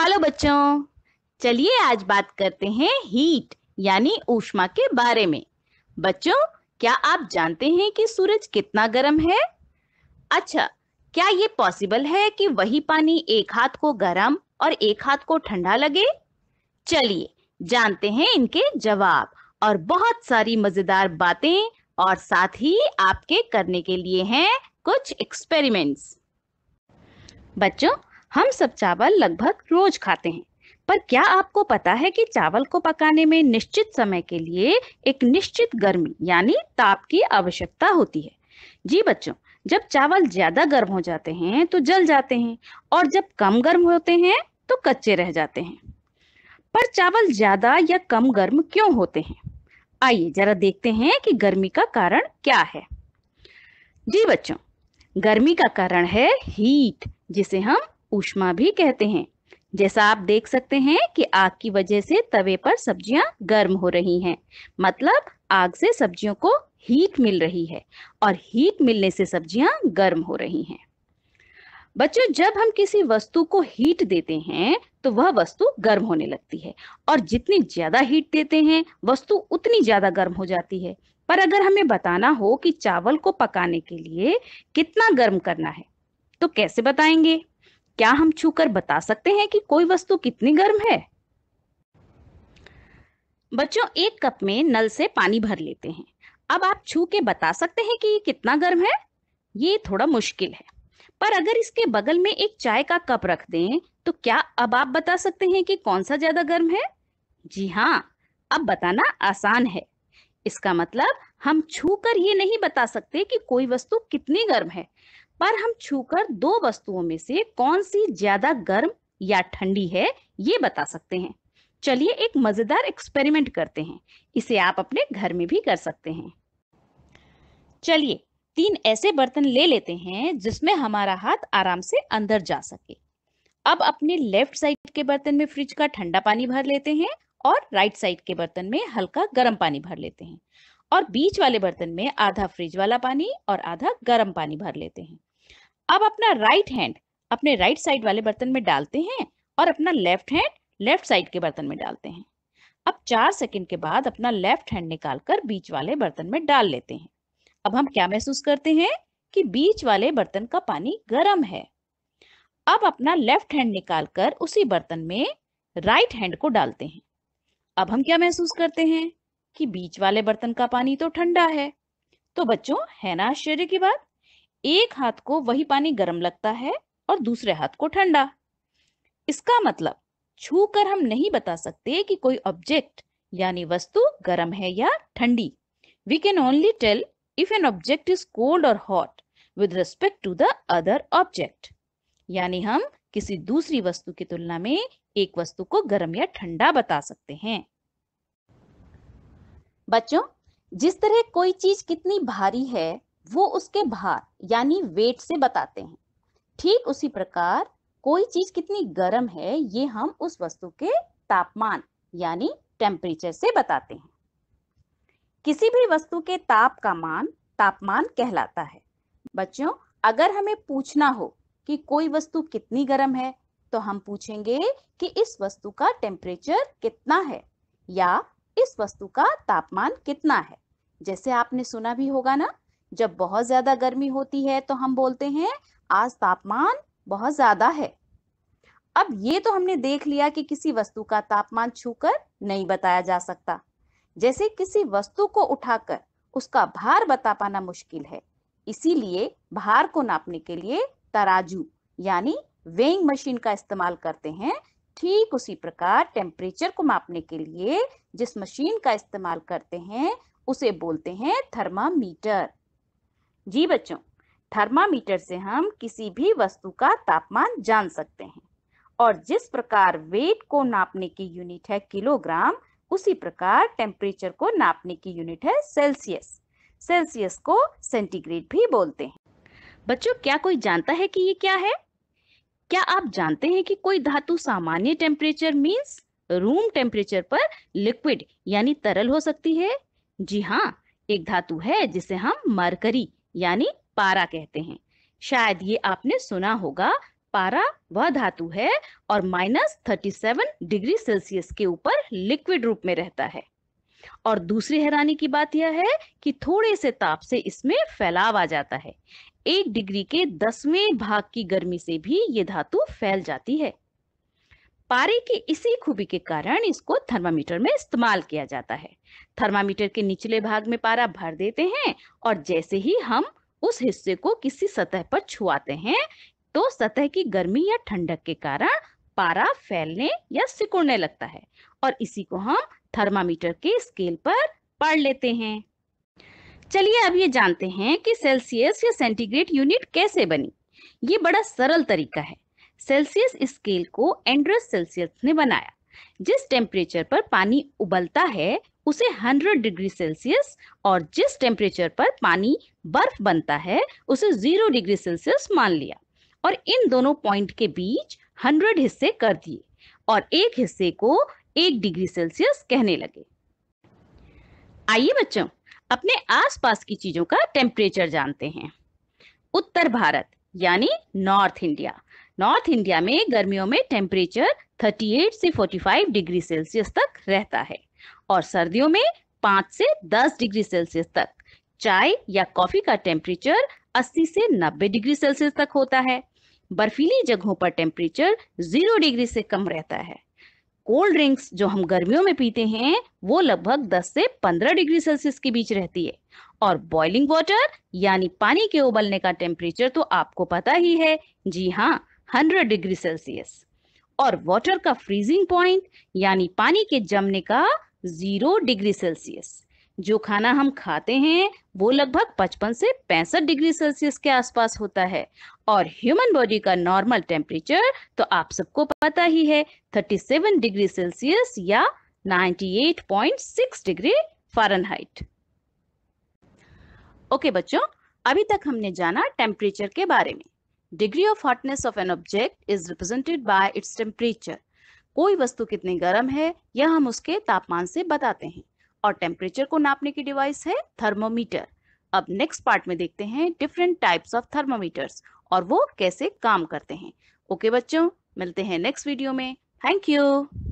hello बच्चों चलिए आज बात करते हैं हीट यानी ऊष्मा के बारे में बच्चों क्या आप जानते हैं कि सूरज कितना गर्म है अच्छा क्या ये पॉसिबल है कि वही पानी एक हाथ को गर्म और एक हाथ को ठंडा लगे चलिए जानते हैं इनके जवाब और बहुत सारी मजेदार बातें और साथ ही आपके करने के लिए हैं कुछ एक्सपेरिमेंट्स बच्चों हम सब चावल लगभग रोज खाते हैं पर क्या आपको पता है कि चावल को पकाने में निश्चित समय के लिए एक निश्चित गर्मी यानी ताप की आवश्यकता होती है जी बच्चों जब चावल ज्यादा गर्म हो जाते हैं तो जल जाते हैं और जब कम गर्म होते हैं तो कच्चे रह जाते हैं पर चावल ज्यादा या कम गर्म क्यों होते हैं आइए जरा देखते हैं कि गर्मी का कारण क्या है जी बच्चों गर्मी का कारण है हीट जिसे हम ऊष्मा भी कहते हैं जैसा आप देख सकते हैं कि आग की वजह से तवे पर सब्जियां गर्म हो रही हैं मतलब आग से सब्जियों को हीट मिल रही है और हीट मिलने से सब्जियां गर्म हो रही हैं बच्चों जब हम किसी वस्तु को हीट देते हैं तो वह वस्तु गर्म होने लगती है और जितनी ज्यादा हीट देते हैं वस्तु उतनी ज्यादा गर्म हो जाती है पर अगर हमें बताना हो कि चावल को पकाने के लिए कितना गर्म करना है तो कैसे बताएंगे क्या हम छूकर बता सकते हैं कि कोई वस्तु कितनी गर्म है बच्चों एक कप में नल से पानी भर लेते हैं अब आप छू के बता सकते हैं कि ये कितना गर्म है ये थोड़ा मुश्किल है पर अगर इसके बगल में एक चाय का कप रख दें तो क्या अब आप बता सकते हैं कि कौन सा ज्यादा गर्म है जी हाँ अब बताना आसान है इसका मतलब हम छू कर ये नहीं बता सकते कि कोई वस्तु कितनी गर्म है पर हम छूकर दो वस्तुओं में से कौन सी ज्यादा गर्म या ठंडी है ये बता सकते हैं चलिए एक मजेदार एक्सपेरिमेंट करते हैं इसे आप अपने घर में भी कर सकते हैं चलिए तीन ऐसे बर्तन ले लेते हैं जिसमें हमारा हाथ आराम से अंदर जा सके अब अपने लेफ्ट साइड के बर्तन में फ्रिज का ठंडा पानी भर लेते हैं और राइट साइड के बर्तन में हल्का गर्म पानी भर लेते हैं और बीच वाले बर्तन में आधा फ्रिज वाला पानी और आधा गर्म पानी भर लेते हैं अब अपना राइट हैंड अपने राइट साइड वाले बर्तन में डालते हैं और अपना लेफ्ट हैंड लेफ्ट साइड के बर्तन में डालते हैं अब चार सेकंड के बाद अपना लेफ्ट हैंड निकालकर बीच वाले बर्तन में डाल लेते हैं अब हम क्या महसूस करते हैं कि बीच वाले बर्तन का पानी गर्म है अब अपना लेफ्ट हैंड निकालकर उसी बर्तन में राइट हैंड को डालते हैं अब हम क्या महसूस करते हैं कि बीच वाले बर्तन का पानी तो ठंडा है तो बच्चों है ना आश्चर्य की बात एक हाथ को वही पानी गर्म लगता है और दूसरे हाथ को ठंडा इसका मतलब छू कर हम नहीं बता सकते कि कोई ऑब्जेक्ट यानी वस्तु गर्म है या ठंडी we can only tell if an object is cold और hot with respect to the other object यानी हम किसी दूसरी वस्तु की तुलना में एक वस्तु को गर्म या ठंडा बता सकते हैं बच्चों जिस तरह कोई चीज कितनी भारी है वो उसके भार यानी वेट से बताते हैं ठीक उसी प्रकार कोई चीज कितनी गर्म है ये हम उस वस्तु के तापमान यानी टेम्परेचर से बताते हैं किसी भी वस्तु के ताप का मान तापमान कहलाता है बच्चों अगर हमें पूछना हो कि कोई वस्तु कितनी गर्म है तो हम पूछेंगे कि इस वस्तु का टेम्परेचर कितना है या इस वस्तु का तापमान कितना है जैसे आपने सुना भी होगा ना जब बहुत ज्यादा गर्मी होती है तो हम बोलते हैं आज तापमान बहुत ज्यादा है अब ये तो हमने देख लिया कि किसी वस्तु का तापमान छूकर नहीं बताया जा सकता जैसे किसी वस्तु को उठाकर उसका भार बता पाना मुश्किल है इसीलिए भार को नापने के लिए तराजू यानी वेइंग मशीन का इस्तेमाल करते हैं ठीक उसी प्रकार टेम्परेचर को मापने के लिए जिस मशीन का इस्तेमाल करते हैं उसे बोलते हैं थर्मामीटर जी बच्चों थर्मामीटर से हम किसी भी वस्तु का तापमान जान सकते हैं और जिस प्रकार वेट को नापने की यूनिट है किलोग्राम उसी प्रकार टेम्परेचर को नापने की यूनिट है सेल्सियस सेल्सियस को सेंटीग्रेड भी बोलते हैं बच्चों क्या कोई जानता है कि ये क्या है क्या आप जानते हैं कि कोई धातु सामान्य टेम्परेचर मीन्स रूम टेम्परेचर पर लिक्विड यानी तरल हो सकती है जी हाँ एक धातु है जिसे हम मरकरी यानी पारा कहते हैं शायद ये आपने सुना होगा पारा वह धातु है और minus thirty seven degree Celsius के ऊपर लिक्विड रूप में रहता है और दूसरी हैरानी की बात यह है कि थोड़े से ताप से इसमें फैलाव आ जाता है एक डिग्री के दसवें भाग की गर्मी से भी ये धातु फैल जाती है पारे की इसी खूबी के कारण इसको थर्मामीटर में इस्तेमाल किया जाता है थर्मामीटर के निचले भाग में पारा भर देते हैं और जैसे ही हम उस हिस्से को किसी सतह पर छुआते हैं तो सतह की गर्मी या ठंडक के कारण पारा फैलने या सिकुड़ने लगता है और इसी को हम थर्मामीटर के स्केल पर पढ़ लेते हैं चलिए अब ये जानते हैं कि सेल्सियस या सेंटीग्रेड यूनिट कैसे बनी ये बड़ा सरल तरीका है सेल्सियस स्केल को एंड्रस सेल्सियस ने बनाया जिस टेम्परेचर पर पानी उबलता है उसे 100 डिग्री सेल्सियस और जिस टेम्परेचर पर पानी बर्फ बनता है उसे 0 डिग्री सेल्सियस मान लिया और इन दोनों पॉइंट के बीच 100 हिस्से कर दिए और एक हिस्से को 1 डिग्री सेल्सियस कहने लगे आइए बच्चों अपने आसपास की चीजों का टेम्परेचर जानते हैं उत्तर भारत यानी नॉर्थ इंडिया नॉर्थ इंडिया में गर्मियों में टेम्परेचर 38 से 45 डिग्री सेल्सियस तक रहता है और सर्दियों में 5 से 10 डिग्री सेल्सियस तक चाय या कॉफी का टेम्परेचर 80 से 90 डिग्री सेल्सियस तक होता है बर्फीली जगहों पर टेम्परेचर जीरो डिग्री से कम रहता है कोल्ड ड्रिंक्स जो हम गर्मियों में पीते हैं वो लगभग 10 से 15 डिग्री सेल्सियस के बीच रहती है और बॉइलिंग वाटर यानी पानी के उबलने का टेम्परेचर तो आपको पता ही है जी हाँ 100 डिग्री सेल्सियस और वाटर का फ्रीजिंग पॉइंट यानी पानी के जमने का जीरो डिग्री सेल्सियस जो खाना हम खाते हैं वो लगभग 55 से 65 डिग्री सेल्सियस के आसपास होता है और ह्यूमन बॉडी का नॉर्मल टेम्परेचर तो आप सबको पता ही है 37 डिग्री सेल्सियस या 98.6 डिग्री फारेनहाइट ओके बच्चों अभी तक हमने जाना टेम्परेचर के बारे में degree of hotness of an object is represented by its temperature कोई वस्तु कितनी गर्म है यह हम उसके तापमान से बताते हैं और टेम्परेचर को नापने की डिवाइस है थर्मोमीटर अब नेक्स्ट पार्ट में देखते हैं डिफरेंट टाइप्स ऑफ थर्मोमीटर्स और वो कैसे काम करते हैं ओके okay, बच्चों मिलते हैं नेक्स्ट वीडियो में थैंक यू